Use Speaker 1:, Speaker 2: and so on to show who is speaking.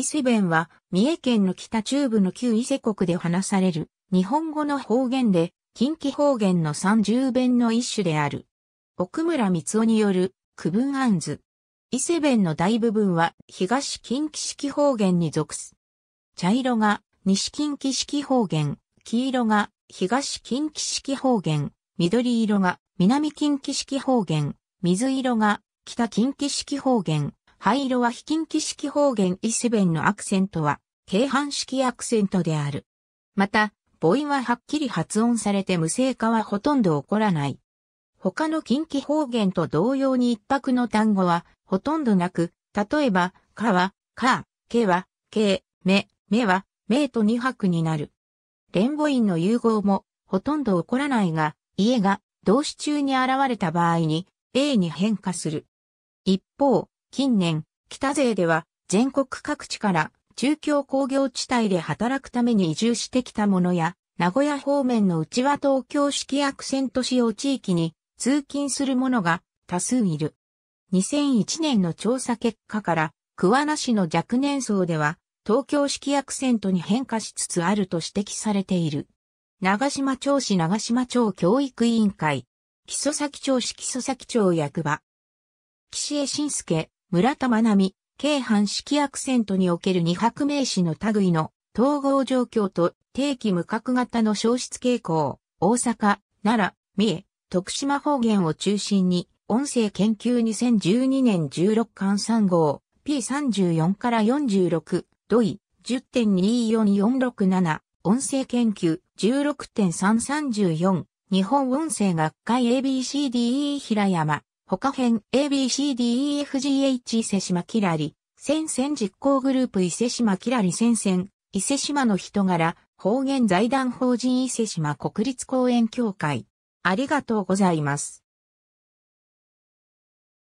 Speaker 1: 伊勢弁は、三重県の北中部の旧伊勢国で話される、日本語の方言で、近畿方言の三十弁の一種である。奥村光雄による、区分案図。伊勢弁の大部分は、東近畿式方言に属す。茶色が、西近畿式方言、黄色が、東近畿式方言、緑色が、南近畿式方言、水色が、北近畿式方言、灰色は非近畿式方言伊ベンのアクセントは、軽半式アクセントである。また、母音ははっきり発音されて無声化はほとんど起こらない。他の近畿方言と同様に一泊の単語はほとんどなく、例えば、かは、か、けは、け、め、めは、めと二泊になる。連母音の融合もほとんど起こらないが、家が動詞中に現れた場合に、A に変化する。一方、近年、北勢では全国各地から中京工業地帯で働くために移住してきた者や、名古屋方面の内は東京式アクセント使用地域に通勤する者が多数いる。2001年の調査結果から、桑名市の若年層では、東京式アクセントに変化しつつあると指摘されている。長島町市長島町教育委員会、木曽崎町市木曽崎町役場、岸江晋介、村田真奈美、京阪式アクセントにおける二拍名詞の類の統合状況と定期無角型の消失傾向、大阪、奈良、三重、徳島方言を中心に、音声研究2012年16巻3号、P34 から46、土井、1 0 2 4 4 6 7音声研究16.334、日本音声学会 ABCDE 平山、他編 ABCDEFGH 伊勢島キラリ、戦線実行グループ伊勢島キラリ戦線、伊勢島の人柄、方言財団法人伊勢島国立公園協会。ありがとうございます。